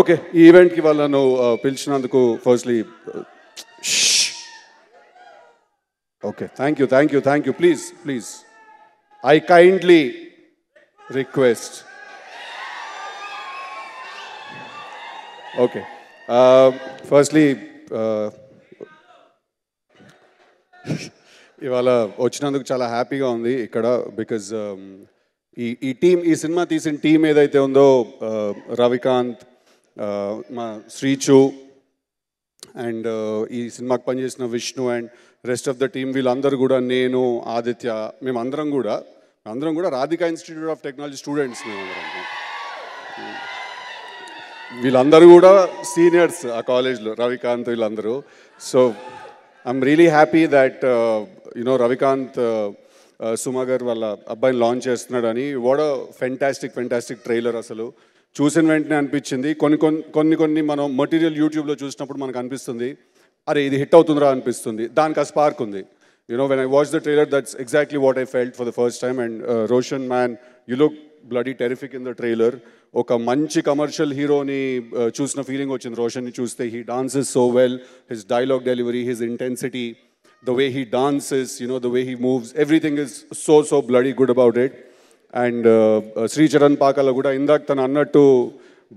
Okay ఈ ఈవెంట్కి వాళ్ళను పిలిచినందుకు firstly okay thank you thank you thank you please please I kindly request okay firstly ఇవాళ వచ్చినందుకు చాలా హ్యాపీగా ఉంది ఇక్కడ బికాజ్ ఈ ఈ టీం ఈ సినిమా తీసిన టీం ఏదైతే ఉందో రవికాంత్ మా శ్రీచు అండ్ ఈ సినిమాకి పనిచేసిన Vishnu and rest of the team వీళ్ళందరూ కూడా నేను ఆదిత్య మేమందరం కూడా అందరం కూడా Radhika institute of technology students మేమందరం వీళ్ళందరూ కూడా సీనియర్స్ ఆ కాలేజ్లో రవికాంత్ వీళ్ళందరూ so I'm really happy that you know Ravikanth Uh, Suma garu వాళ్ళ అబ్బాయిని లాంచ్ చేస్తున్నాడని వాడ ఫెంటాస్టిక్ ఫెంటాస్టిక్ ట్రైలర్ అసలు చూసిన వెంటనే అనిపించింది కొన్ని కొన్ని కొన్ని కొన్ని మనం మటీరియల్ యూట్యూబ్లో చూసినప్పుడు మనకు అనిపిస్తుంది అరే ఇది హిట్ అవుతుందిరా అనిపిస్తుంది దానికి ఆ స్పార్క్ ఉంది you know when I watch the trailer that's exactly what I felt for the first time and Roshan man you look bloody terrific in the trailer ఒక మంచి కమర్షియల్ హీరోని uh, చూసిన ఫీలింగ్ వచ్చింది రోషన్ని చూస్తే he dances so well his dialogue delivery his intensity the way he dances, you know, the way he moves, everything is so, so bloody good about it. And Shri Charan పాకలో కూడా ఇందాక తను అన్నట్టు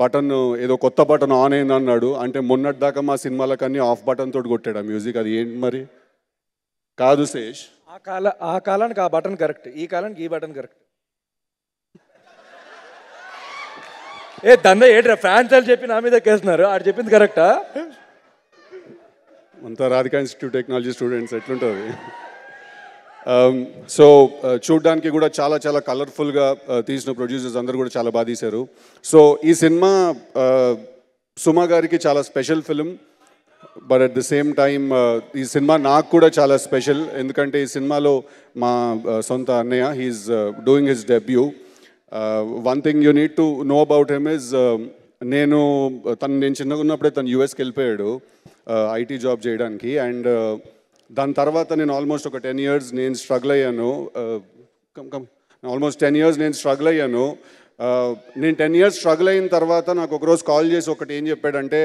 బటన్ ఏదో కొత్త బటన్ ఆన్ అయింది అన్నాడు అంటే మొన్నటి దాకా మా సినిమాలకన్నీ ఆఫ్ బటన్ తోటి కొట్టాడు ఆ మ్యూజిక్ అది ఏంటి మరి కాదు శేష్ ఆ కాల ఆ కాలానికి ఆ బటన్ కరెక్ట్ ఈ కాలానికి ఈ బటన్ కరెక్ట్ ఏ దంద ఏట్రా ఫ్యాన్స్ అని చెప్పి నా మీద కేస్తున్నారు ఆడు చెప్పింది కరెక్టా అంతా రాధికా ఇన్స్టిట్యూట్ టెక్నాలజీ స్టూడెంట్స్ ఎట్లుంటుంది సో um, uh, చూడడానికి కూడా చాలా చాలా కలర్ఫుల్గా uh, తీసిన ప్రొడ్యూసర్స్ అందరూ కూడా చాలా బాగా తీశారు సో ఈ సినిమా uh, సుమా గారికి చాలా special film but at the same time ఈ సినిమా నాకు కూడా చాలా స్పెషల్ ఎందుకంటే ఈ సినిమాలో మా సొంత అన్నయ్య he's doing his debut one thing you need to know about him is నేను తను నేను చిన్నగా ఉన్నప్పుడే తను యుఎస్కి వెళ్ళిపోయాడు ఐటీ uh, జాబ్ చేయడానికి అండ్ uh, దాని తర్వాత నేను ఆల్మోస్ట్ ఒక టెన్ ఇయర్స్ నేను స్ట్రగుల్ అయ్యాను కమ్ ఆల్మోస్ట్ టెన్ ఇయర్స్ నేను స్ట్రగుల్ అయ్యాను uh, నేను టెన్ ఇయర్స్ స్ట్రగుల్ అయిన తర్వాత నాకు ఒకరోజు కాల్ చేసి ఒకటి ఏం చెప్పాడంటే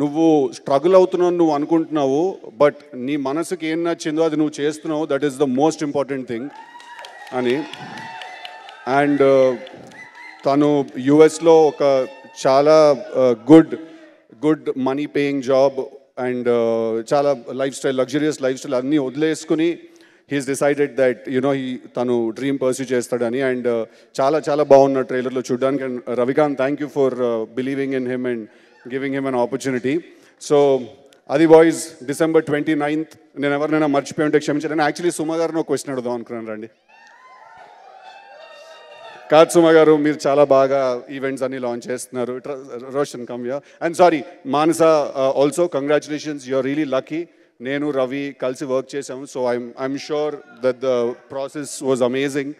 నువ్వు స్ట్రగుల్ అవుతున్నావు నువ్వు అనుకుంటున్నావు బట్ నీ మనసుకి ఏం నచ్చిందో అది నువ్వు చేస్తున్నావు that is the most important thing అని అండ్ తను యుఎస్లో ఒక చాలా good good money paying job and uh, చాలా lifestyle luxurious lifestyle అన్నీ వదిలేసుకుని he's decided that you know he తను డ్రీమ్ పర్సూ చేస్తాడని అండ్ uh, చాలా చాలా బాగున్న ట్రైలర్లో చూడడానికి and Ravikanth thank you for believing in him and giving him an opportunity so అది బాయ్స్ డిసెంబర్ ట్వంటీ నైన్త్ నేను ఎవరినైనా మర్చిపోయి ఉంటే క్షమించాను యాక్చువల్లీ సుమ గారిని ఒక క్వశ్చన్ అడుగుదాం అనుకున్నాను రండి కాత్సుమ సుమ గారు మీరు చాలా బాగా ఈవెంట్స్ అన్ని లాంచ్ చేస్తున్నారు రోషన్ కమ్య and sorry Manasa also congratulations are really lucky నేను రవి కలిసి వర్క్ చేశాము so I'm I'm sure that the process was amazing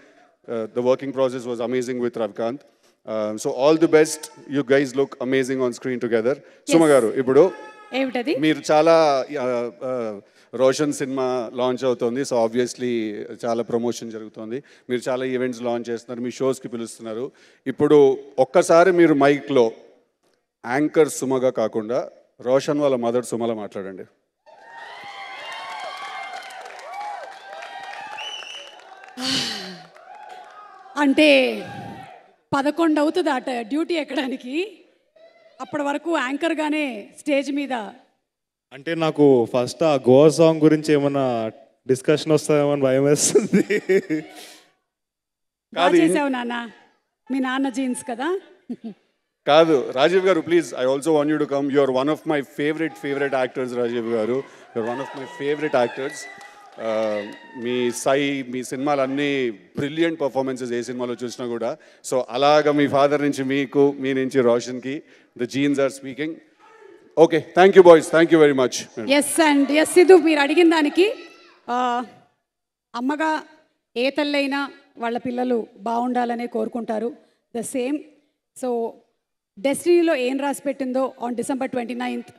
the working process was amazing with Ravikanth so all the best you guys look amazing on screen together Suma garu ఇప్పుడు మీరు చాలా uh, uh, Roshan సినిమా launch అవుతుంది so obviously చాలా promotion జరుగుతుంది మీరు చాలా events launch చేస్తున్నారు మీ షోస్కి పిలుస్తున్నారు ఇప్పుడు ఒక్కసారి మీరు మైక్లో యాంకర్ సుమగా కాకుండా రోషన్ వాళ్ళ మదర్ సుమలో మాట్లాడండి అంటే పదకొండు అవుతుంది అట డ్యూటీ ఎక్కడానికి అప్పటి వరకు యాంకర్గానే స్టేజ్ మీద అంటే నాకు ఫస్ట్ ఆ గోవా సాంగ్ గురించి ఏమన్నా డిస్కషన్ వస్తుందేమో అని భయం వేస్తుంది కాదు చేసావు నాన్న మీ నాన్న జీన్స్ కదా కాదు Rajiv garu please I also want you to come you're one of my favourite favourite actors Rajiv garu you're one of my favourite actors మీ సై మీ సినిమాలు అన్ని బ్రిలియంట్ పర్ఫార్మెన్సెస్ ఏ సినిమాలో చూసినా కూడా సో అలాగ మీ ఫాదర్ నుంచి మీకు మీ నుంచి రోషన్కి the genes are speaking okay thank you boys thank you very much yes and yes Sidhu మీరు అడిగిన దానికి అమ్మగా ఏ తల్లైనా వాళ్ళ పిల్లలు బాగుండాలనే కోరుకుంటారు ద సేమ్ సో డెస్టినీలో ఏం రాసి పెట్టిందో ఆన్ డిసెంబర్ ట్వంటీ నైన్త్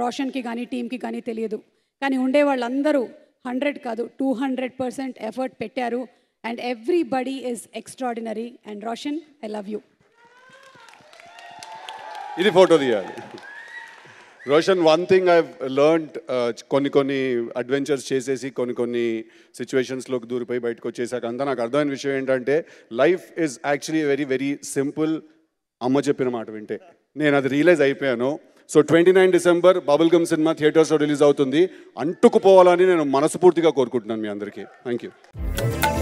రోషన్కి కానీ టీంకి కానీ తెలియదు కానీ ఉండే వాళ్ళందరూ హండ్రెడ్ కాదు టూ హండ్రెడ్ పర్సెంట్ ఎఫర్ట్ పెట్టారు and everybody is extraordinary and Roshan I love you ఇది ఫోటో తీయాలి Roshan one thing I learned కొన్ని కొన్ని అడ్వెంచర్స్ చేసేసి కొన్ని కొన్ని సిచ్యువేషన్స్లోకి దూరిపోయి బయటకు వచ్చేసాక అంతా నాకు అర్థమైన విషయం ఏంటంటే life is actually very very simple అమ్మ చెప్పిన మాట వింటే నేను అది రియలైజ్ అయిపోయాను so twenty nine December bubble gum సినిమా థియేటర్స్లో రిలీజ్ అవుతుంది అంటుకుపోవాలని నేను మనస్ఫూర్తిగా కోరుకుంటున్నాను మీ అందరికీ థ్యాంక్ యూ